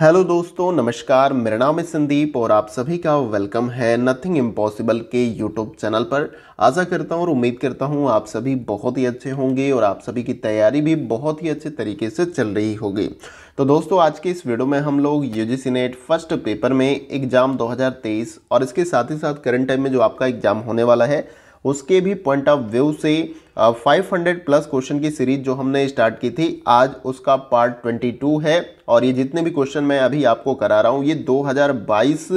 hello दोस्तों नमस्कार मेरा नाम है संदीप और आप सभी का वेलकम है नथिंग इम्पॉसिबल के यूट्यूब चैनल पर आशा करता हूँ और उम्मीद करता हूँ आप सभी बहुत ही अच्छे होंगे और आप सभी की तैयारी भी बहुत ही अच्छे तरीके से चल रही होगी तो दोस्तों आज के इस वीडियो में हम लोग U G NET first paper में एग्ज़ाम दो और इसके साथ ही साथ करंट टाइम में जो आपका एग्ज़ाम होने वाला है उसके भी पॉइंट ऑफ व्यू से फाइव हंड्रेड प्लस क्वेश्चन की सीरीज जो हमने स्टार्ट की थी आज उसका पार्ट ट्वेंटी टू है और ये जितने भी क्वेश्चन मैं अभी आपको करा रहा हूँ ये दो हज़ार बाईस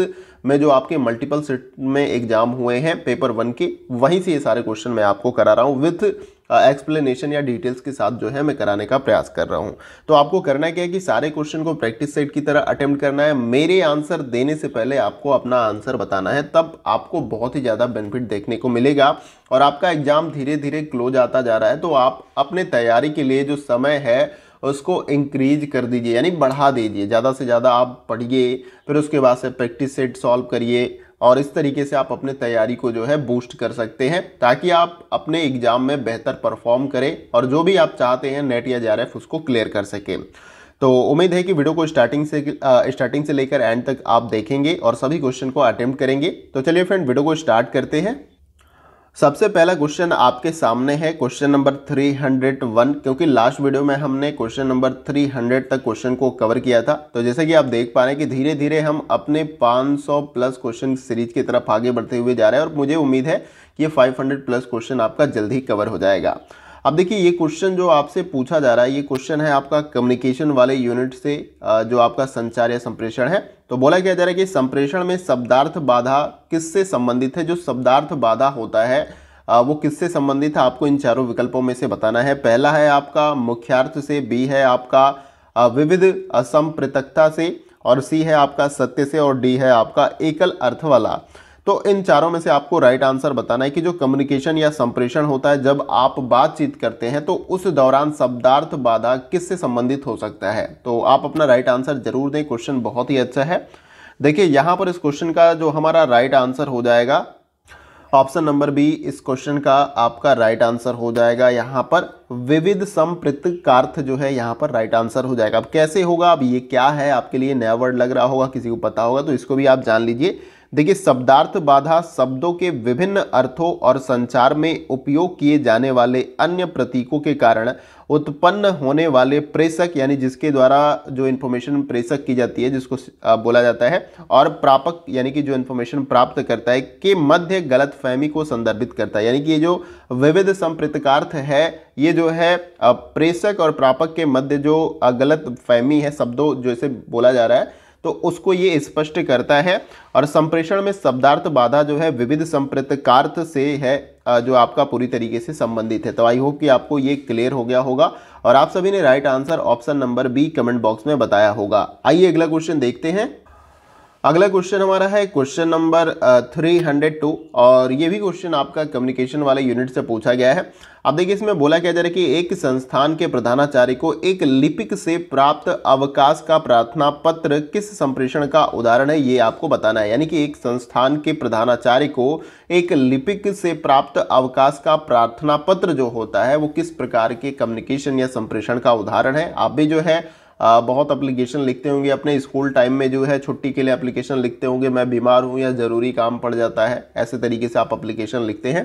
में जो आपके मल्टीपल सेट में एग्जाम हुए हैं पेपर वन के वहीं से ये सारे क्वेश्चन मैं आपको करा रहा हूँ विथ एक्सप्लेनेशन या डिटेल्स के साथ जो है मैं कराने का प्रयास कर रहा हूँ तो आपको करना क्या है कि सारे क्वेश्चन को प्रैक्टिस सेट की तरह अटैम्प्ट करना है मेरे आंसर देने से पहले आपको अपना आंसर बताना है तब आपको बहुत ही ज़्यादा बेनिफिट देखने को मिलेगा और आपका एग्ज़ाम धीरे धीरे क्लोज आता जा रहा है तो आप अपने तैयारी के लिए जो समय है उसको इंक्रीज कर दीजिए यानी बढ़ा दीजिए ज़्यादा से ज़्यादा आप पढ़िए फिर उसके बाद से प्रैक्टिस सेट सॉल्व करिए और इस तरीके से आप अपने तैयारी को जो है बूस्ट कर सकते हैं ताकि आप अपने एग्जाम में बेहतर परफॉर्म करें और जो भी आप चाहते हैं नेट या जे उसको क्लियर कर सकें तो उम्मीद है कि वीडियो को स्टार्टिंग से स्टार्टिंग से लेकर एंड तक आप देखेंगे और सभी क्वेश्चन को अटेम्प्ट करेंगे तो चलिए फ्रेंड वीडियो को स्टार्ट करते हैं सबसे पहला क्वेश्चन आपके सामने है क्वेश्चन नंबर 301 क्योंकि लास्ट वीडियो में हमने क्वेश्चन नंबर 300 तक क्वेश्चन को कवर किया था तो जैसे कि आप देख पा रहे हैं कि धीरे धीरे हम अपने 500 प्लस क्वेश्चन सीरीज की तरफ आगे बढ़ते हुए जा रहे हैं और मुझे उम्मीद है कि ये 500 प्लस क्वेश्चन आपका जल्द ही कवर हो जाएगा अब देखिए ये क्वेश्चन जो आपसे पूछा जा रहा है ये क्वेश्चन है आपका कम्युनिकेशन वाले यूनिट से जो आपका संचार या संप्रेषण है तो बोला क्या जा रहा है कि संप्रेषण में शब्दार्थ बाधा किससे संबंधित है जो शब्दार्थ बाधा होता है वो किससे संबंधित है आपको इन चारों विकल्पों में से बताना है पहला है आपका मुख्यार्थ से बी है आपका विविध असंप्रतकता से और सी है आपका सत्य से और डी है आपका एकल अर्थ वाला तो इन चारों में से आपको राइट आंसर बताना है कि जो कम्युनिकेशन या संप्रेषण होता है जब आप बातचीत करते हैं तो उस दौरान शब्दार्थ बाधा किससे संबंधित हो सकता है तो आप अपना राइट आंसर जरूर दें क्वेश्चन बहुत ही अच्छा है देखिए यहां पर इस क्वेश्चन का जो हमारा राइट आंसर हो जाएगा ऑप्शन नंबर बी इस क्वेश्चन का आपका राइट आंसर हो जाएगा यहाँ पर विविध संप्रतिकार्थ जो है यहाँ पर राइट आंसर हो जाएगा अब कैसे होगा अब ये क्या है आपके लिए नया वर्ड लग रहा होगा किसी को पता होगा तो इसको भी आप जान लीजिए देखिए शब्दार्थ बाधा शब्दों के विभिन्न अर्थों और संचार में उपयोग किए जाने वाले अन्य प्रतीकों के कारण उत्पन्न होने वाले प्रेषक यानी जिसके द्वारा जो इन्फॉर्मेशन प्रेषक की जाती है जिसको बोला जाता है और प्रापक यानी कि जो इन्फॉर्मेशन प्राप्त करता है के मध्य गलत फहमी को संदर्भित करता है यानी कि ये जो विविध संप्रतिकार्थ है ये जो है प्रेषक और प्रापक के मध्य जो गलत फहमी है शब्दों जैसे बोला जा रहा है तो उसको ये स्पष्ट करता है और संप्रेषण में शब्दार्थ बाधा जो है विविध संप्रतकार्थ से है जो आपका पूरी तरीके से संबंधित है तो आई होप कि आपको ये क्लियर हो गया होगा और आप सभी ने right answer option number B comment box में बताया होगा आइए अगला क्वेश्चन देखते हैं अगला क्वेश्चन हमारा है question number three hundred two और ये भी क्वेश्चन आपका कम्युनिकेशन वाले यूनिट से पूछा गया है अब देखिए इसमें बोला क्या जा रहा है कि एक संस्थान के प्रधानाचार्य को एक लिपिक से प्राप्त अवकाश का प्रार्थना पत्र किस संप्रेषण का उदाहरण है ये आपको बताना है यानी कि एक संस्थान के प्रधानाचार्य को एक लिपिक से प्राप्त अवकाश का प्रार्थना पत्र जो होता है वो किस प्रकार के कम्युनिकेशन या संप्रेषण का उदाहरण है आप भी जो है बहुत अप्लीकेशन लिखते होंगे अपने स्कूल टाइम में जो है छुट्टी के लिए अप्लीकेशन लिखते होंगे मैं बीमार हूँ या ज़रूरी काम पड़ जाता है ऐसे तरीके से आप अप्लीकेशन लिखते हैं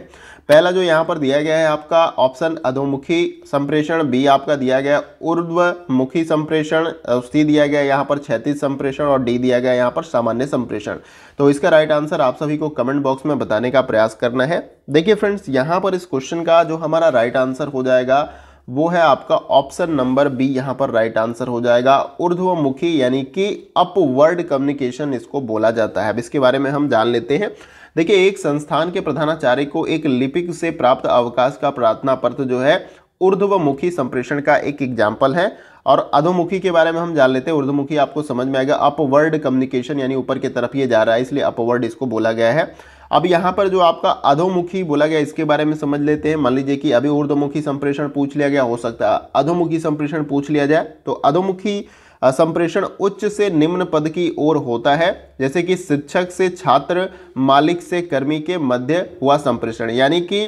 पहला जो यहाँ पर दिया गया है आपका ऑप्शन अधोमुखी संप्रेषण बी आपका दिया गया उर्वमुखी संप्रेषण सी दिया गया यहाँ पर क्षैतिज संप्रेषण और डी दिया गया यहाँ पर सामान्य संप्रेषण तो इसका राइट आंसर आप सभी को कमेंट बॉक्स में बताने का प्रयास करना है देखिए फ्रेंड्स यहाँ पर इस क्वेश्चन का जो हमारा राइट आंसर हो जाएगा वो है आपका ऑप्शन नंबर बी यहां पर राइट आंसर हो जाएगा ऊर्ध्वमुखी यानी कि अपवर्ड कम्युनिकेशन इसको बोला जाता है अब इसके बारे में हम जान लेते हैं देखिए एक संस्थान के प्रधानाचार्य को एक लिपिक से प्राप्त अवकाश का प्रार्थना पत्र जो है ऊर्ध्वमुखी संप्रेषण का एक एग्जाम्पल है और अधोमुखी के बारे में हम जान लेते हैं ऊर्ध्वमुखी आपको समझ में आएगा अपवर्ड कम्युनिकेशन यानी ऊपर की तरफ ये जा रहा है इसलिए अपवर्ड इसको बोला गया है अब यहाँ पर जो आपका अधोमुखी बोला गया इसके बारे में समझ लेते हैं मान लीजिए कि अभी ऊर्धमुखी संप्रेषण पूछ लिया गया हो सकता है अधोमुखी संप्रेषण पूछ लिया जाए तो अधोमुखी संप्रेषण उच्च से निम्न पद की ओर होता है जैसे कि शिक्षक से छात्र मालिक से कर्मी के मध्य हुआ संप्रेषण यानी कि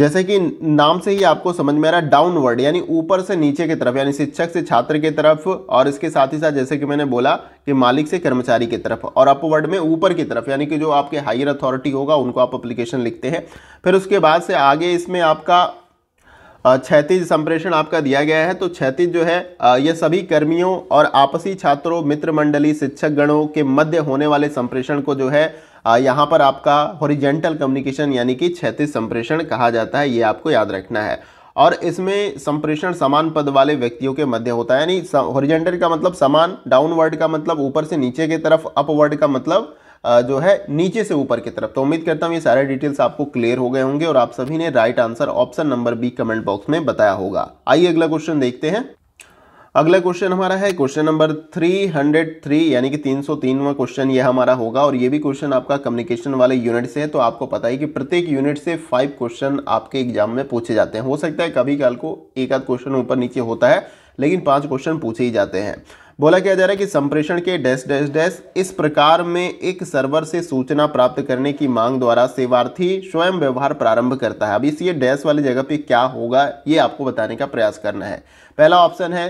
जैसे कि नाम से ही आपको समझ में आ रहा है डाउनवर्ड यानी ऊपर से नीचे की तरफ यानी शिक्षक से छात्र की तरफ और इसके साथ ही साथ जैसे कि मैंने बोला कि मालिक से कर्मचारी की तरफ और अपवर्ड में ऊपर की तरफ यानी कि जो आपके हायर अथॉरिटी होगा उनको आप अप्लीकेशन लिखते हैं फिर उसके बाद से आगे इसमें आपका क्षतिज संप्रेषण आपका दिया गया है तो क्षैतिज जो है यह सभी कर्मियों और आपसी छात्रों मित्र मंडली शिक्षक गणों के मध्य होने वाले संप्रेषण को जो है यहाँ पर आपका हॉरिजेंटल कम्युनिकेशन यानी कि क्षैतिज संप्रेषण कहा जाता है ये आपको याद रखना है और इसमें संप्रेषण समान पद वाले व्यक्तियों के मध्य होता है यानी हॉरिजेंटल का मतलब समान डाउनवर्ड का मतलब ऊपर से नीचे की तरफ अपवर्ड का मतलब जो है नीचे से ऊपर की तरफ तो उम्मीद करता हूँ ये सारे डिटेल्स आपको क्लियर हो गए होंगे और आप सभी ने right answer option number B comment box में बताया होगा आइए अगला क्वेश्चन देखते हैं अगला क्वेश्चन हमारा है क्वेश्चन नंबर 303 यानी कि 303वां क्वेश्चन ये हमारा होगा और ये भी क्वेश्चन आपका कम्युनिकेशन वाले यूनिट से है तो आपको पता है कि प्रत्येक यूनिट से फाइव क्वेश्चन आपके एग्जाम में पूछे जाते हैं हो सकता है कभी काल को एक आध क्वेश्चन ऊपर नीचे होता है लेकिन पांच क्वेश्चन पूछे ही जाते हैं बोला क्या जा रहा है कि संप्रेषण के डैश डैश डैश इस प्रकार में एक सर्वर से सूचना प्राप्त करने की मांग द्वारा सेवार्थी स्वयं व्यवहार प्रारंभ करता है अब इस ये डैश वाली जगह पे क्या होगा ये आपको बताने का प्रयास करना है पहला ऑप्शन है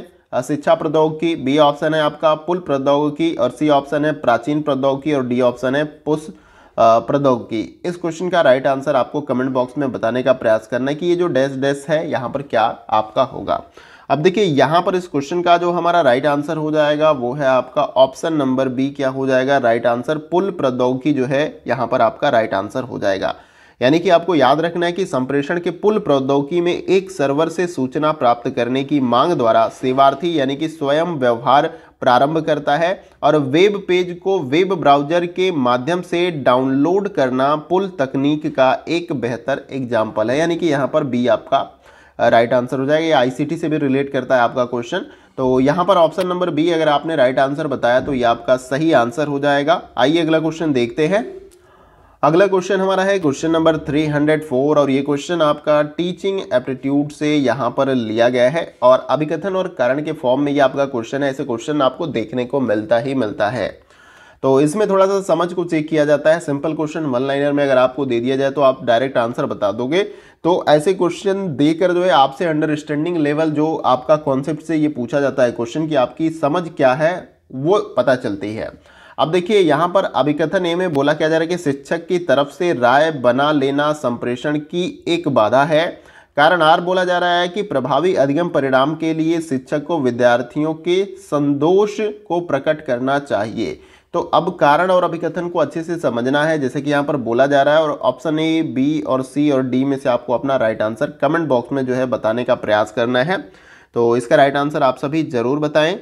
शिक्षा प्रौद्योगिकी बी ऑप्शन है आपका पुल प्रौद्योगिकी और सी ऑप्शन है प्राचीन प्रौद्योगिकी और डी ऑप्शन है पुष प्रौद्योगिकी इस क्वेश्चन का राइट आंसर आपको कमेंट बॉक्स में बताने का प्रयास करना है कि ये जो डैश डैश है यहाँ पर क्या आपका होगा अब देखिए यहाँ पर इस क्वेश्चन का जो हमारा राइट आंसर हो जाएगा वो है आपका ऑप्शन नंबर बी क्या हो जाएगा राइट आंसर पुल प्रौद्योगिकी जो है यहाँ पर आपका राइट आंसर हो जाएगा यानी कि आपको याद रखना है कि संप्रेषण के पुल प्रौद्योगिकी में एक सर्वर से सूचना प्राप्त करने की मांग द्वारा सेवार्थी यानी कि स्वयं व्यवहार प्रारंभ करता है और वेब पेज को वेब ब्राउजर के माध्यम से डाउनलोड करना पुल तकनीक का एक बेहतर एग्जाम्पल है यानी कि यहाँ पर बी आपका राइट आंसर हो जाएगा ये आईसीटी से भी रिलेट करता है आपका क्वेश्चन तो यहाँ पर ऑप्शन नंबर बी अगर आपने राइट आंसर बताया तो ये आपका सही आंसर हो जाएगा आइए अगला क्वेश्चन देखते हैं अगला क्वेश्चन हमारा है क्वेश्चन नंबर 304 और ये क्वेश्चन आपका टीचिंग एप्टीट्यूड से यहाँ पर लिया गया है और अभिकथन और कारण के फॉर्म में ये आपका क्वेश्चन है ऐसे क्वेश्चन आपको देखने को मिलता ही मिलता है तो इसमें थोड़ा सा समझ को चेक किया जाता है सिंपल क्वेश्चन वन लाइनर में अगर आपको दे दिया जाए तो आप डायरेक्ट आंसर बता दोगे तो ऐसे क्वेश्चन देकर जो है आपसे अंडरस्टैंडिंग लेवल जो आपका कॉन्सेप्ट से ये पूछा जाता है क्वेश्चन की आपकी समझ क्या है वो पता चलती है अब देखिए यहाँ पर अभिकथन ए में बोला क्या जा रहा है कि शिक्षक की तरफ से राय बना लेना संप्रेषण की एक बाधा है कारण आर बोला जा रहा है कि प्रभावी अधिगम परिणाम के लिए शिक्षक को विद्यार्थियों के संदोष को प्रकट करना चाहिए तो अब कारण और अभिकथन को अच्छे से समझना है जैसे कि यहाँ पर बोला जा रहा है और ऑप्शन ए बी और सी और डी में से आपको अपना राइट आंसर कमेंट बॉक्स में जो है बताने का प्रयास करना है तो इसका राइट आंसर आप सभी ज़रूर बताएं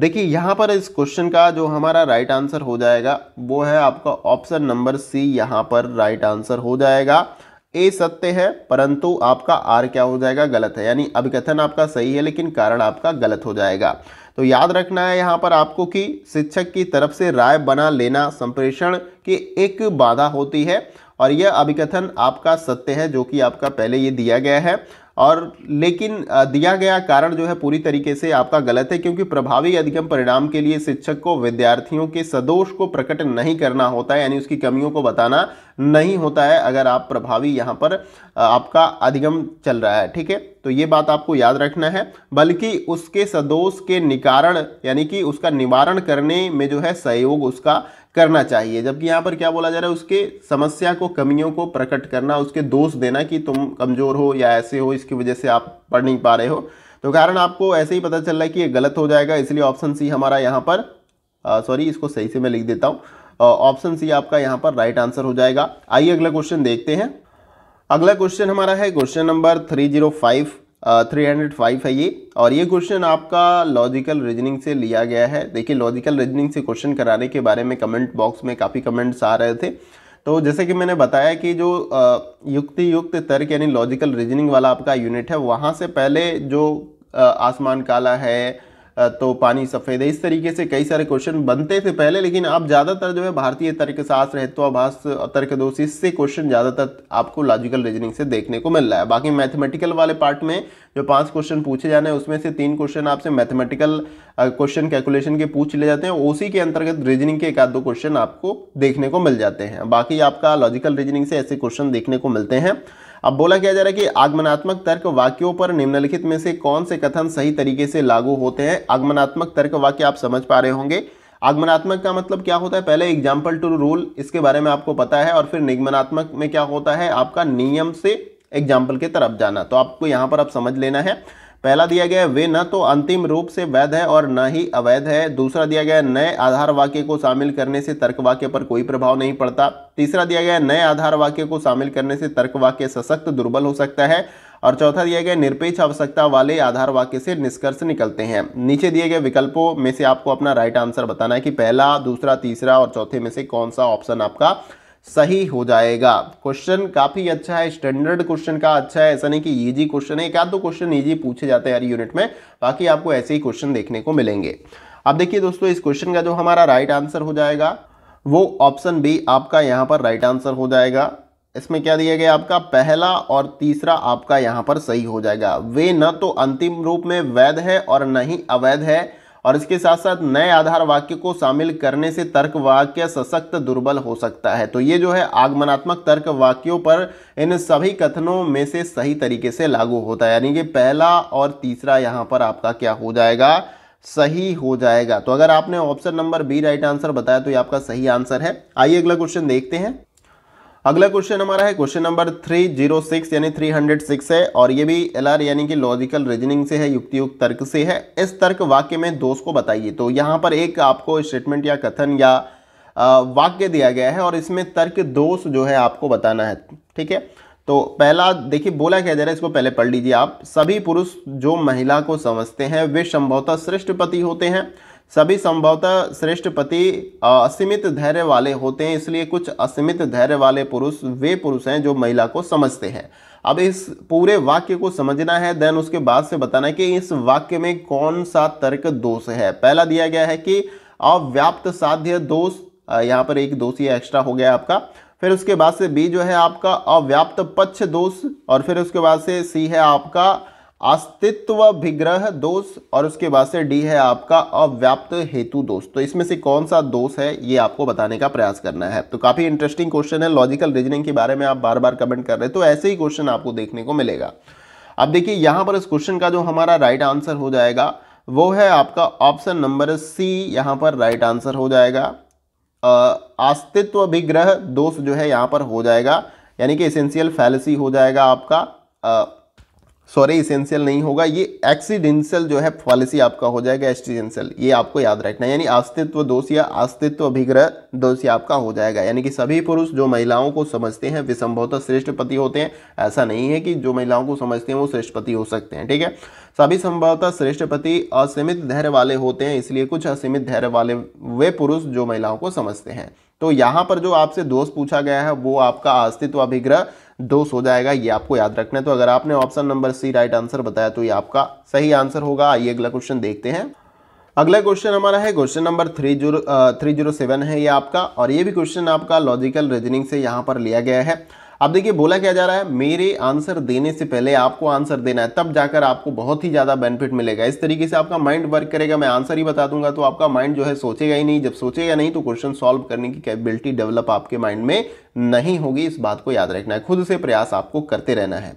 देखिए यहाँ पर इस क्वेश्चन का जो हमारा राइट आंसर हो जाएगा वो है आपका ऑप्शन नंबर सी यहाँ पर राइट आंसर हो जाएगा ए सत्य है परंतु आपका आर क्या हो जाएगा गलत है यानी अभिकथन आपका सही है लेकिन कारण आपका गलत हो जाएगा तो याद रखना है यहाँ पर आपको कि शिक्षक की तरफ से राय बना लेना संप्रेषण की एक बाधा होती है और यह अभिकथन आपका सत्य है जो कि आपका पहले ये दिया गया है और लेकिन दिया गया कारण जो है पूरी तरीके से आपका गलत है क्योंकि प्रभावी अधिगम परिणाम के लिए शिक्षक को विद्यार्थियों के सदोष को प्रकट नहीं करना होता है यानी उसकी कमियों को बताना नहीं होता है अगर आप प्रभावी यहाँ पर आपका अधिगम चल रहा है ठीक है तो ये बात आपको याद रखना है बल्कि उसके सदोष के निकारण यानी कि उसका निवारण करने में जो है सहयोग उसका करना चाहिए जबकि यहाँ पर क्या बोला जा रहा है उसके समस्या को कमियों को प्रकट करना उसके दोष देना कि तुम कमज़ोर हो या ऐसे हो इसकी वजह से आप पढ़ नहीं पा रहे हो तो कारण आपको ऐसे ही पता चल रहा है कि ये गलत हो जाएगा इसलिए ऑप्शन सी हमारा यहाँ पर सॉरी इसको सही से मैं लिख देता हूँ ऑप्शन सी आपका यहाँ पर राइट आंसर हो जाएगा आइए अगला क्वेश्चन देखते हैं अगला क्वेश्चन हमारा है question number three zero five three hundred five है ये और ये क्वेश्चन आपका लॉजिकल रीजनिंग से लिया गया है देखिए लॉजिकल रीजनिंग से क्वेश्चन कराने के बारे में कमेंट बॉक्स में काफ़ी कमेंट्स आ रहे थे तो जैसे कि मैंने बताया कि जो युक्ति युक्त तर्क यानी लॉजिकल रीजनिंग वाला आपका यूनिट है वहाँ से पहले जो आसमान काला है तो पानी सफ़ेद है इस तरीके से कई सारे क्वेश्चन बनते थे पहले लेकिन अब ज़्यादातर जो है भारतीय तर्कशास्त्र हेत्वाभाष दोष इससे क्वेश्चन ज़्यादातर आपको लॉजिकल रीजनिंग से देखने को मिल रहा है बाकी मैथमेटिकल वाले पार्ट में जो पांच क्वेश्चन पूछे जाने हैं उसमें से तीन क्वेश्चन आपसे मैथमेटिकल क्वेश्चन कैलकुलेशन के पूछ ले जाते हैं उसी के अंतर्गत रीजनिंग के एक आध दो क्वेश्चन आपको देखने को मिल जाते हैं बाकी आपका लॉजिकल रीजनिंग से ऐसे क्वेश्चन देखने को मिलते हैं अब बोला क्या जा रहा है कि आगमनात्मक तर्क वाक्यों पर निम्नलिखित में से कौन से कथन सही तरीके से लागू होते हैं आगमनात्मक तर्क वाक्य आप समझ पा रहे होंगे आगमनात्मक का मतलब क्या होता है पहले एग्जाम्पल टू रूल इसके बारे में आपको पता है और फिर निगमनात्मक में क्या होता है आपका नियम से एग्जाम्पल की तरफ जाना तो आपको यहाँ पर आप समझ लेना है पहला दिया गया वे न तो अंतिम रूप से वैध है और न ही अवैध है दूसरा दिया गया नए आधार वाक्य को शामिल करने से तर्क वाक्य पर कोई प्रभाव नहीं पड़ता तीसरा दिया गया नए आधार वाक्य को शामिल करने से तर्क वाक्य सशक्त दुर्बल हो सकता है और चौथा दिया गया निरपेक्ष आवश्यकता वाले आधार वाक्य से निष्कर्ष निकलते हैं नीचे दिए गए विकल्पों में से आपको अपना राइट आंसर बताना है कि पहला दूसरा तीसरा और चौथे में से कौन सा ऑप्शन आपका सही हो जाएगा क्वेश्चन काफ़ी अच्छा है स्टैंडर्ड क्वेश्चन का अच्छा है ऐसा नहीं कि ईजी क्वेश्चन है क्या तो क्वेश्चन ईजी पूछे जाते हैं हर यूनिट में बाकी आपको ऐसे ही क्वेश्चन देखने को मिलेंगे अब देखिए दोस्तों इस क्वेश्चन का जो हमारा राइट आंसर हो जाएगा वो ऑप्शन बी आपका यहाँ पर राइट आंसर हो जाएगा इसमें क्या दिया गया आपका पहला और तीसरा आपका यहाँ पर सही हो जाएगा वे न तो अंतिम रूप में वैध है और न ही अवैध है और इसके साथ साथ नए आधार वाक्य को शामिल करने से तर्क वाक्य सशक्त दुर्बल हो सकता है तो ये जो है आगमनात्मक तर्क वाक्यों पर इन सभी कथनों में से सही तरीके से लागू होता है यानी कि पहला और तीसरा यहाँ पर आपका क्या हो जाएगा सही हो जाएगा तो अगर आपने option number B right answer बताया तो ये आपका सही आंसर है आइए अगला क्वेश्चन देखते हैं अगला क्वेश्चन हमारा है question number three zero six यानी थ्री हंड्रेड सिक्स है और ये भी एल आर यानी कि लॉजिकल रीजनिंग से है युक्तियुक्त तर्क से है इस तर्क वाक्य में दोष को बताइए तो यहाँ पर एक आपको स्टेटमेंट या कथन या वाक्य दिया गया है और इसमें तर्क दोष जो है आपको बताना है ठीक है तो पहला देखिए बोला क्या जा रहा है इसको पहले पढ़ लीजिए आप सभी पुरुष जो महिला को समझते हैं वे संभवतः श्रेष्ठ पति होते हैं सभी संभवतः श्रेष्ठ पति असीमित धैर्य वाले होते हैं इसलिए कुछ असीमित धैर्य वाले पुरुष वे पुरुष हैं जो महिला को समझते हैं अब इस पूरे वाक्य को समझना है देन उसके बाद से बताना है कि इस वाक्य में कौन सा तर्क दोष है पहला दिया गया है कि अव्याप्त साध्य दोष यहाँ पर एक दोषी एक्स्ट्रा हो गया आपका फिर उसके बाद से बी जो है आपका अव्याप्त पक्ष दोष और फिर उसके बाद से सी है आपका अस्तित्व विग्रह दोष और उसके बाद से डी है आपका अव्याप्त हेतु दोष तो इसमें से कौन सा दोष है ये आपको बताने का प्रयास करना है तो काफ़ी इंटरेस्टिंग क्वेश्चन है लॉजिकल रीजनिंग के बारे में आप बार बार कमेंट कर रहे तो ऐसे ही क्वेश्चन आपको देखने को मिलेगा अब देखिए यहां पर इस क्वेश्चन का जो हमारा राइट आंसर हो जाएगा वो है आपका ऑप्शन नंबर सी यहां पर राइट आंसर हो जाएगा अस्तित्व विग्रह दोष जो है यहां पर हो जाएगा यानी कि एसेंशियल फैलसी हो जाएगा आपका सॉरी इसेंशियल नहीं होगा ये एक्सीडेंशियल जो है पॉलिसी आपका हो जाएगा एक्सीडेंशियल ये आपको याद रखना है यानी अस्तित्व दोष या अस्तित्व अभिग्रह दोष आपका हो जाएगा यानी कि सभी पुरुष जो महिलाओं को समझते हैं वे संभवतः श्रेष्ठ पति होते हैं ऐसा नहीं है कि जो महिलाओं को समझते हैं वो श्रेष्ठ पति हो सकते हैं ठीक है सभी संभवतः श्रेष्ठ पति असीमित धैर्य वाले होते हैं इसलिए कुछ असीमित धैर्य वाले वे पुरुष जो महिलाओं को समझते हैं तो यहां पर जो आपसे दोष पूछा गया है वो आपका अस्तित्व अभिग्रह दोष हो जाएगा ये आपको याद रखना है तो अगर आपने option number C right answer बताया तो ये आपका सही आंसर होगा आइए अगला क्वेश्चन देखते हैं अगला क्वेश्चन हमारा है question number three zero three zero seven है ये आपका और ये भी क्वेश्चन आपका लॉजिकल रीजनिंग से यहाँ पर लिया गया है अब देखिए बोला क्या जा रहा है मेरे आंसर देने से पहले आपको आंसर देना है तब जाकर आपको बहुत ही ज़्यादा बेनिफिट मिलेगा इस तरीके से आपका माइंड वर्क करेगा मैं आंसर ही बता दूंगा तो आपका माइंड जो है सोचेगा ही नहीं जब सोचेगा नहीं तो क्वेश्चन सॉल्व करने की कैपेबिलिटी डेवलप आपके माइंड में नहीं होगी इस बात को याद रखना है खुद से प्रयास आपको करते रहना है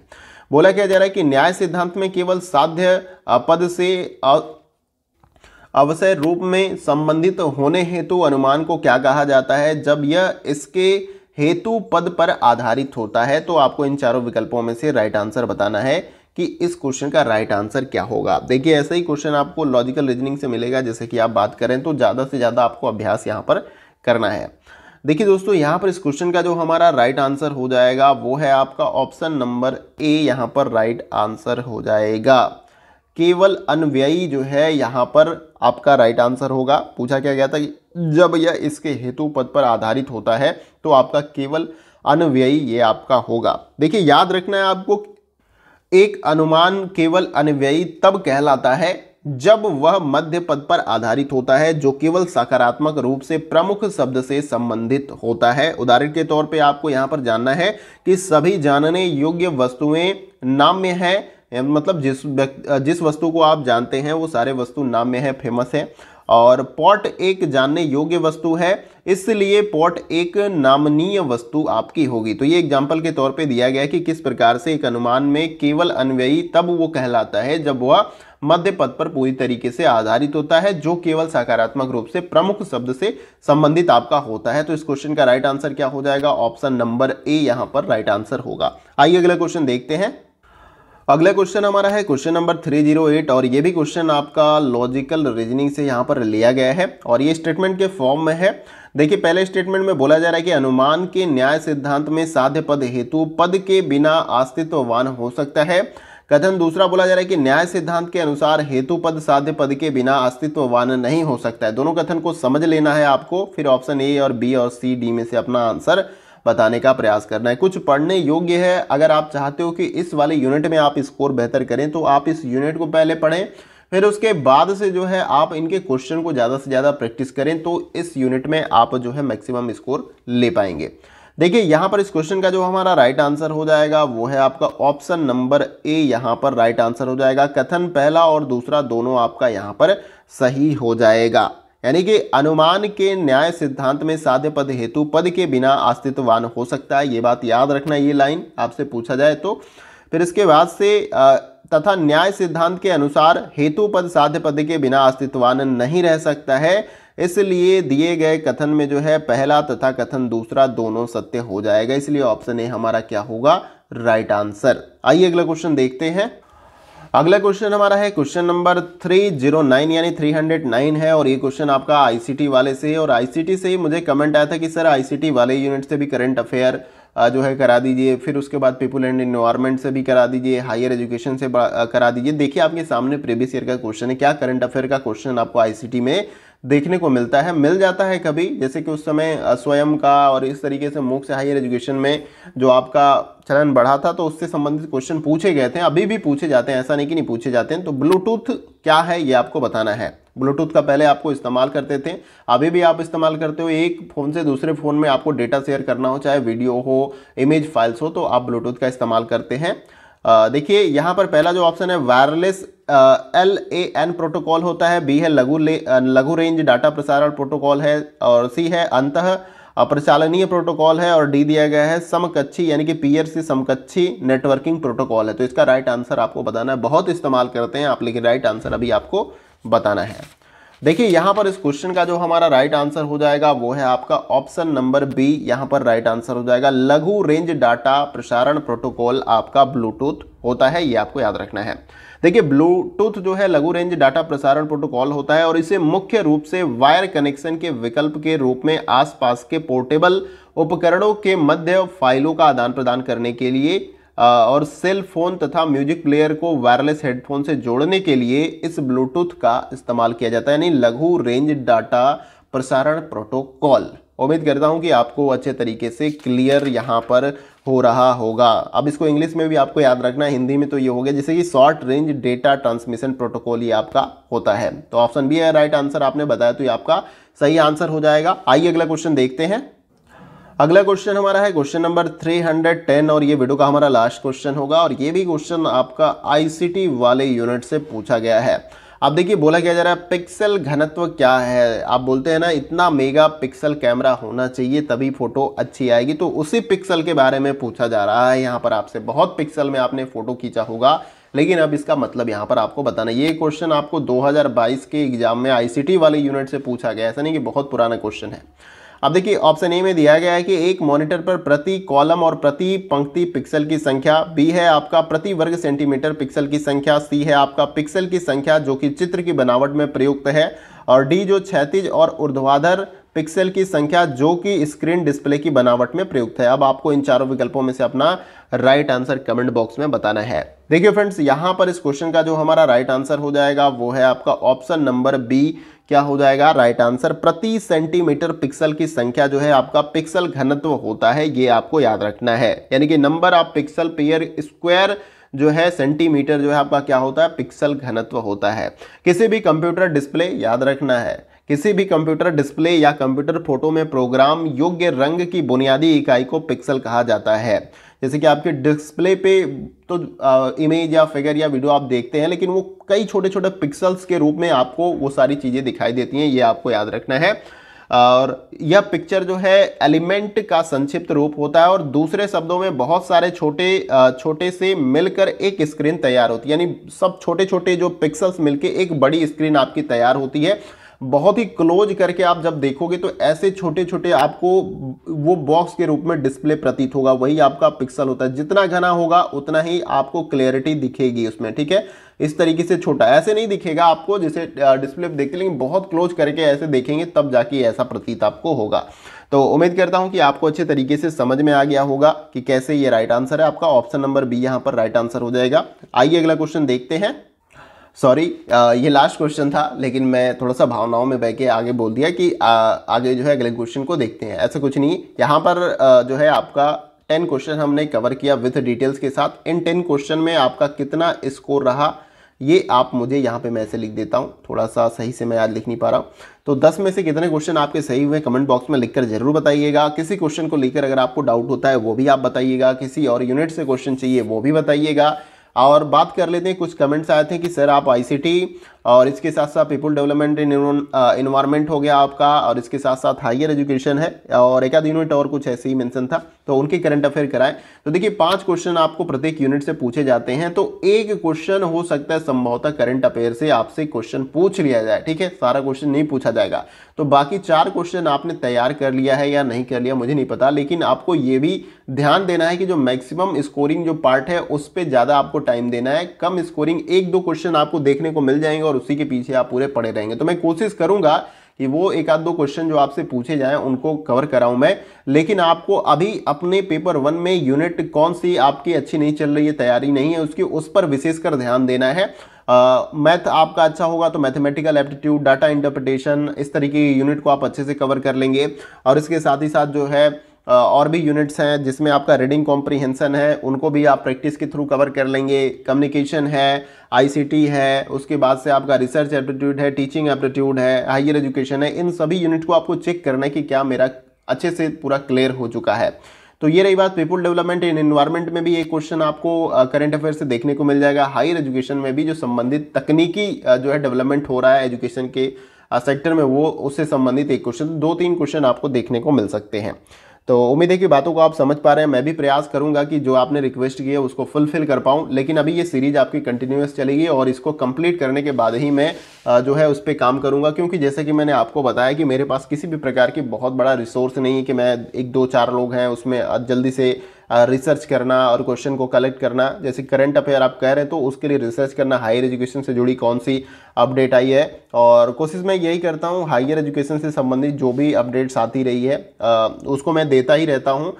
बोला क्या जा रहा है कि न्याय सिद्धांत में केवल साध्य पद से अवसर रूप में संबंधित होने हेतु तो अनुमान को क्या कहा जाता है जब यह इसके हेतु पद पर आधारित होता है तो आपको इन चारों विकल्पों में से राइट आंसर बताना है कि इस क्वेश्चन का राइट आंसर क्या होगा देखिए ऐसा ही क्वेश्चन आपको लॉजिकल रीजनिंग से मिलेगा जैसे कि आप बात करें तो ज़्यादा से ज़्यादा आपको अभ्यास यहाँ पर करना है देखिए दोस्तों यहाँ पर इस क्वेश्चन का जो हमारा राइट आंसर हो जाएगा वो है आपका ऑप्शन नंबर ए यहाँ पर राइट आंसर हो जाएगा केवल अनव्ययी जो है यहाँ पर आपका राइट आंसर होगा पूछा क्या गया था जब यह इसके हेतु पद पर आधारित होता है तो आपका केवल अनव्ययी ये आपका होगा देखिए याद रखना है आपको एक अनुमान केवल अनव्ययी तब कहलाता है जब वह मध्य पद पर आधारित होता है जो केवल सकारात्मक रूप से प्रमुख शब्द से संबंधित होता है उदाहरण के तौर पे आपको यहां पर जानना है कि सभी जानने योग्य वस्तुएं नाम्य है मतलब जिस जिस वस्तु को आप जानते हैं वो सारे वस्तु नाम्य है फेमस है और पॉट एक जानने योग्य वस्तु है इसलिए पॉट एक नामनीय वस्तु आपकी होगी तो ये एग्जाम्पल के तौर पे दिया गया है कि किस प्रकार से एक अनुमान में केवल अन्वयी तब वो कहलाता है जब वह मध्य पद पर पूरी तरीके से आधारित होता है जो केवल सकारात्मक रूप से प्रमुख शब्द से संबंधित आपका होता है तो इस क्वेश्चन का राइट आंसर क्या हो जाएगा ऑप्शन नंबर ए यहां पर राइट आंसर होगा आइए अगला क्वेश्चन देखते हैं अगला क्वेश्चन हमारा है question number three zero eight और ये भी क्वेश्चन आपका लॉजिकल रीजनिंग से यहाँ पर लिया गया है और ये स्टेटमेंट के फॉर्म में है देखिए पहले स्टेटमेंट में बोला जा रहा है कि अनुमान के न्याय सिद्धांत में साध्य पद हेतु पद के बिना अस्तित्ववान हो सकता है कथन दूसरा बोला जा रहा है कि न्याय सिद्धांत के अनुसार हेतु पद साध्य पद के बिना अस्तित्ववान नहीं हो सकता है दोनों कथन को समझ लेना है आपको फिर ऑप्शन ए और बी और सी डी में से अपना आंसर बताने का प्रयास करना है कुछ पढ़ने योग्य है अगर आप चाहते हो कि इस वाले यूनिट में आप स्कोर बेहतर करें तो आप इस यूनिट को पहले पढ़ें फिर उसके बाद से जो है आप इनके क्वेश्चन को ज़्यादा से ज़्यादा प्रैक्टिस करें तो इस यूनिट में आप जो है मैक्सिमम स्कोर ले पाएंगे देखिए यहाँ पर इस क्वेश्चन का जो हमारा राइट आंसर हो जाएगा वो है आपका ऑप्शन नंबर ए यहाँ पर राइट आंसर हो जाएगा कथन पहला और दूसरा दोनों आपका यहाँ पर सही हो जाएगा यानी कि अनुमान के न्याय सिद्धांत में साध्य पद हेतु पद के बिना अस्तित्ववान हो सकता है ये बात याद रखना ये लाइन आपसे पूछा जाए तो फिर इसके बाद से तथा न्याय सिद्धांत के अनुसार हेतु पद साध्य पद के बिना अस्तित्ववान नहीं रह सकता है इसलिए दिए गए कथन में जो है पहला तथा कथन दूसरा दोनों सत्य हो जाएगा इसलिए ऑप्शन ए हमारा क्या होगा राइट आंसर आइए अगला क्वेश्चन देखते हैं अगला क्वेश्चन हमारा है question number three zero nine यानी थ्री नाइन है और ये क्वेश्चन आपका आईसीटी वाले से और आईसीटी से ही मुझे कमेंट आया था कि सर आईसीटी वाले यूनिट से भी करंट अफेयर जो है करा दीजिए फिर उसके बाद पीपल एंड इन्वायरमेंट से भी करा दीजिए हायर एजुकेशन से करा दीजिए देखिए आपके सामने प्रीवियस ईयर का क्वेश्चन है क्या करंट अफेयर का क्वेश्चन आपको आईसीटी में देखने को मिलता है मिल जाता है कभी जैसे कि उस समय स्वयं का और इस तरीके से मुख से हायर एजुकेशन में जो आपका चलन बढ़ा था तो उससे संबंधित क्वेश्चन पूछे गए थे अभी भी पूछे जाते हैं ऐसा नहीं कि नहीं पूछे जाते हैं तो ब्लूटूथ क्या है ये आपको बताना है ब्लूटूथ का पहले आपको इस्तेमाल करते थे अभी भी आप इस्तेमाल करते हो एक फ़ोन से दूसरे फ़ोन में आपको डेटा शेयर करना हो चाहे वीडियो हो इमेज फाइल्स हो तो आप ब्लूटूथ का इस्तेमाल करते हैं देखिए यहाँ पर पहला जो ऑप्शन है wireless L A N protocol होता है बी है लघु लघु रेंज डाटा प्रसारण प्रोटोकॉल है और सी है अंत प्रचालनीय प्रोटोकॉल है और डी दिया गया है समकक्षी यानी कि पीयर से समकक्षी नेटवर्किंग प्रोटोकॉल है तो इसका राइट आंसर आपको बताना है बहुत इस्तेमाल करते हैं आप लेकिन राइट आंसर अभी आपको बताना है देखिए यहां पर इस क्वेश्चन का जो हमारा राइट आंसर हो जाएगा वो है आपका ऑप्शन नंबर बी यहां पर राइट आंसर हो जाएगा लघु रेंज डाटा प्रसारण प्रोटोकॉल आपका ब्लूटूथ होता है ये आपको याद रखना है देखिए ब्लूटूथ जो है लघु रेंज डाटा प्रसारण प्रोटोकॉल होता है और इसे मुख्य रूप से वायर कनेक्शन के विकल्प के रूप में आसपास के पोर्टेबल उपकरणों के मध्य फाइलों का आदान प्रदान करने के लिए और सेल फोन तथा म्यूजिक प्लेयर को वायरलेस हेडफोन से जोड़ने के लिए इस ब्लूटूथ का इस्तेमाल किया जाता है यानी लघु रेंज डाटा प्रसारण प्रोटोकॉल उम्मीद करता हूं कि आपको अच्छे तरीके से क्लियर यहां पर हो रहा होगा अब इसको इंग्लिश में भी आपको याद रखना है हिंदी में तो ये हो गया जैसे कि short range data transmission protocol ये आपका होता है तो ऑप्शन बी है राइट आंसर आपने बताया तो ये आपका सही आंसर हो जाएगा आइए अगला क्वेश्चन देखते हैं अगला क्वेश्चन हमारा है क्वेश्चन नंबर 310 और ये वीडियो का हमारा लास्ट क्वेश्चन होगा और ये भी क्वेश्चन आपका आईसीटी वाले यूनिट से पूछा गया है अब देखिए बोला क्या जा रहा है पिक्सल घनत्व क्या है आप बोलते हैं ना इतना मेगा पिक्सल कैमरा होना चाहिए तभी फोटो अच्छी आएगी तो उसी पिक्सल के बारे में पूछा जा रहा है यहाँ पर आपसे बहुत पिक्सल में आपने फोटो खींचा होगा लेकिन अब इसका मतलब यहाँ पर आपको बताना ये क्वेश्चन आपको 2022 के एग्जाम में आईसीटी वाले यूनिट से पूछा गया ऐसा नहीं कि बहुत पुराना क्वेश्चन है अब देखिए ऑप्शन ए में दिया गया है कि एक मॉनिटर पर प्रति कॉलम और प्रति पंक्ति पिक्सल की संख्या बी है आपका प्रति वर्ग सेंटीमीटर पिक्सल की संख्या सी है आपका पिक्सल की संख्या जो कि चित्र की बनावट में प्रयुक्त है और डी जो क्षैतिज और ऊर्ध्वाधर पिक्सल की संख्या जो कि स्क्रीन डिस्प्ले की बनावट में प्रयुक्त है अब आपको इन चारों विकल्पों में से अपना राइट आंसर कमेंट बॉक्स में बताना है देखिए फ्रेंड्स यहां पर इस क्वेश्चन का जो हमारा राइट आंसर हो जाएगा वो है आपका ऑप्शन नंबर बी क्या हो जाएगा राइट आंसर प्रति सेंटीमीटर पिक्सल की संख्या जो है आपका पिक्सल घनत्व होता है ये आपको याद रखना है यानी कि number of pixel per square जो है सेंटीमीटर जो है आपका क्या होता है पिक्सल घनत्व होता है किसी भी कंप्यूटर डिस्प्ले याद रखना है किसी भी कंप्यूटर डिस्प्ले या कंप्यूटर फोटो में प्रोग्राम योग्य रंग की बुनियादी इकाई को पिक्सल कहा जाता है जैसे कि आपके डिस्प्ले पे तो इमेज या फिगर या वीडियो आप देखते हैं लेकिन वो कई छोटे छोटे पिक्सल्स के रूप में आपको वो सारी चीज़ें दिखाई देती हैं ये आपको याद रखना है और यह पिक्चर जो है एलिमेंट का संक्षिप्त रूप होता है और दूसरे शब्दों में बहुत सारे छोटे छोटे से मिलकर एक स्क्रीन तैयार होती है यानी सब छोटे छोटे जो पिक्सल्स मिलके एक बड़ी स्क्रीन आपकी तैयार होती है बहुत ही क्लोज करके आप जब देखोगे तो ऐसे छोटे छोटे आपको वो बॉक्स के रूप में डिस्प्ले प्रतीत होगा वही आपका पिक्सल होता है जितना घना होगा उतना ही आपको क्लियरिटी दिखेगी उसमें ठीक है इस तरीके से छोटा ऐसे नहीं दिखेगा आपको जैसे डिस्प्ले देखते लेकिन बहुत क्लोज करके ऐसे देखेंगे तब जाके ऐसा प्रतीत आपको होगा तो उम्मीद करता हूं कि आपको अच्छे तरीके से समझ में आ गया होगा कि कैसे ये राइट आंसर है आपका ऑप्शन नंबर बी यहाँ पर राइट आंसर हो जाएगा आइए अगला क्वेश्चन देखते हैं सॉरी uh, ये लास्ट क्वेश्चन था लेकिन मैं थोड़ा सा भावनाओं में बह के आगे बोल दिया कि आ, uh, आगे जो है अगले क्वेश्चन को देखते हैं ऐसा कुछ नहीं यहाँ पर आ, uh, जो है आपका टेन क्वेश्चन हमने कवर किया विथ डिटेल्स के साथ इन टेन क्वेश्चन में आपका कितना स्कोर रहा ये आप मुझे यहाँ पे मैं ऐसे लिख देता हूँ थोड़ा सा सही से मैं आज लिख नहीं पा रहा हूँ तो 10 में से कितने क्वेश्चन आपके सही हुए कमेंट बॉक्स में लिखकर जरूर बताइएगा किसी क्वेश्चन को लेकर अगर आपको डाउट होता है वो भी आप बताइएगा किसी और यूनिट से क्वेश्चन चाहिए वो भी बताइएगा और बात कर लेते हैं कुछ कमेंट्स आए थे कि सर आप आईसीटी और इसके साथ साथ पीपल डेवलपमेंट इन इन्वायरमेंट हो गया आपका और इसके साथ साथ हायर एजुकेशन है और एक आध यूनिट और कुछ ऐसे ही मेंशन था तो उनके करंट अफेयर कराएं तो देखिए पांच क्वेश्चन आपको प्रत्येक यूनिट से पूछे जाते हैं तो एक क्वेश्चन हो सकता है संभवतः करंट अफेयर से आपसे क्वेश्चन पूछ लिया जाए ठीक है सारा क्वेश्चन नहीं पूछा जाएगा तो बाकी चार क्वेश्चन आपने तैयार कर लिया है या नहीं कर लिया मुझे नहीं पता लेकिन आपको ये भी ध्यान देना है कि जो मैक्सिमम स्कोरिंग जो पार्ट है उस पर ज़्यादा आपको टाइम देना है कम स्कोरिंग एक दो क्वेश्चन आपको देखने को मिल जाएंगे और उसी के पीछे आप पूरे पड़े रहेंगे तो मैं कोशिश करूंगा कि वो एक आध दो क्वेश्चन जो आपसे पूछे जाएं उनको कवर कराऊं मैं लेकिन आपको अभी अपने पेपर वन में यूनिट कौन सी आपकी अच्छी नहीं चल रही है तैयारी नहीं है उसकी उस पर विशेषकर ध्यान देना है मैथ uh, आपका अच्छा होगा तो मैथमेटिकल एप्टीट्यूड डाटा इंटरप्रिटेशन इस तरीके की यूनिट को आप अच्छे से कवर कर लेंगे और इसके साथ ही साथ जो है और भी यूनिट्स हैं जिसमें आपका रीडिंग कॉम्प्रीहेंसन है उनको भी आप प्रैक्टिस के थ्रू कवर कर लेंगे कम्युनिकेशन है आईसीटी है उसके बाद से आपका रिसर्च एप्टीट्यूड है टीचिंग एप्टीट्यूड है हायर एजुकेशन है इन सभी यूनिट को आपको चेक करना है कि क्या मेरा अच्छे से पूरा क्लियर हो चुका है तो ये रही बात पीपुल डेवलपमेंट इन इन्वायरमेंट में भी एक क्वेश्चन आपको करंट अफेयर से देखने को मिल जाएगा हायर एजुकेशन में भी जो संबंधित तकनीकी जो है डेवलपमेंट हो रहा है एजुकेशन के सेक्टर में वो उससे संबंधित एक क्वेश्चन दो तीन क्वेश्चन आपको देखने को मिल सकते हैं तो उम्मीद है कि बातों को आप समझ पा रहे हैं मैं भी प्रयास करूंगा कि जो आपने रिक्वेस्ट किया उसको फुलफिल कर पाऊं लेकिन अभी ये सीरीज आपकी कंटिन्यूस चलेगी और इसको कंप्लीट करने के बाद ही मैं जो है उस पर काम करूंगा क्योंकि जैसे कि मैंने आपको बताया कि मेरे पास किसी भी प्रकार की बहुत बड़ा रिसोर्स नहीं है कि मैं एक दो चार लोग हैं उसमें जल्दी से रिसर्च करना और क्वेश्चन को कलेक्ट करना जैसे करंट अफेयर आप कह रहे हैं तो उसके लिए रिसर्च करना हायर एजुकेशन से जुड़ी कौन सी अपडेट आई है और कोशिश मैं यही करता हूँ हायर एजुकेशन से संबंधित जो भी अपडेट्स आती रही है उसको मैं देता ही रहता हूँ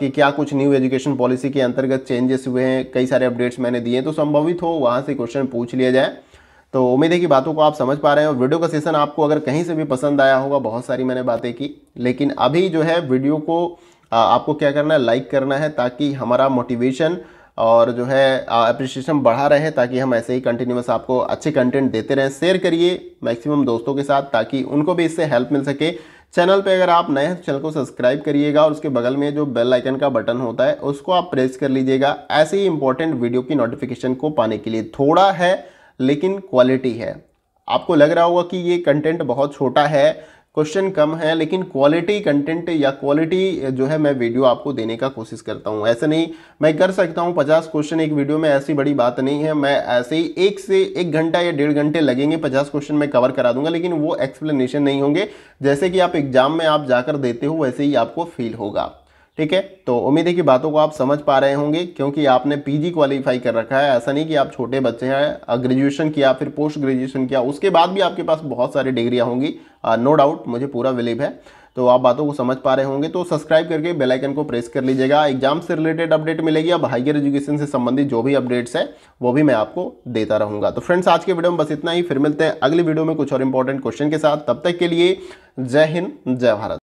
कि क्या कुछ न्यू एजुकेशन पॉलिसी के अंतर्गत चेंजेस हुए हैं कई सारे अपडेट्स मैंने दिए हैं तो संभवित हो वहाँ से क्वेश्चन पूछ लिया जाए तो उम्मीद है कि बातों को आप समझ पा रहे हैं और वीडियो का सेशन आपको अगर कहीं से भी पसंद आया होगा बहुत सारी मैंने बातें की लेकिन अभी जो है वीडियो को आपको क्या करना है लाइक करना है ताकि हमारा मोटिवेशन और जो है अप्रिशिएशन बढ़ा रहे ताकि हम ऐसे ही कंटिन्यूस आपको अच्छे कंटेंट देते रहें शेयर करिए मैक्सिमम दोस्तों के साथ ताकि उनको भी इससे हेल्प मिल सके चैनल पे अगर आप नए हैं तो चैनल को सब्सक्राइब करिएगा और उसके बगल में जो बेल आइकन का बटन होता है उसको आप प्रेस कर लीजिएगा ऐसे ही इंपॉर्टेंट वीडियो की नोटिफिकेशन को पाने के लिए थोड़ा है लेकिन क्वालिटी है आपको लग रहा होगा कि ये कंटेंट बहुत छोटा है क्वेश्चन कम है लेकिन क्वालिटी कंटेंट या क्वालिटी जो है मैं वीडियो आपको देने का कोशिश करता हूँ ऐसे नहीं मैं कर सकता हूँ पचास क्वेश्चन एक वीडियो में ऐसी बड़ी बात नहीं है मैं ऐसे ही एक से एक घंटा या डेढ़ घंटे लगेंगे पचास क्वेश्चन मैं कवर करा दूंगा लेकिन वो एक्सप्लेनेशन नहीं होंगे जैसे कि आप एग्जाम में आप जाकर देते हो वैसे ही आपको फील होगा ठीक है तो उम्मीद है कि बातों को आप समझ पा रहे होंगे क्योंकि आपने पीजी क्वालिफाई कर रखा है ऐसा नहीं कि आप छोटे बच्चे हैं ग्रेजुएशन किया फिर पोस्ट ग्रेजुएशन किया उसके बाद भी आपके पास बहुत सारी डिग्रियां होंगी नो डाउट मुझे पूरा बिलीव है तो आप बातों को समझ पा रहे होंगे तो सब्सक्राइब करके बेल आइकन को प्रेस कर लीजिएगा एग्जाम से रिलेटेड अपडेट मिलेगी अब हाइयर एजुकेशन से संबंधित जो भी अपडेट्स है वो भी मैं आपको देता रहूंगा तो फ्रेंड्स आज के वीडियो में बस इतना ही फिर मिलते हैं अगली वीडियो में कुछ और इंपॉर्टेंट क्वेश्चन के साथ तब तक के लिए जय हिंद जय भारत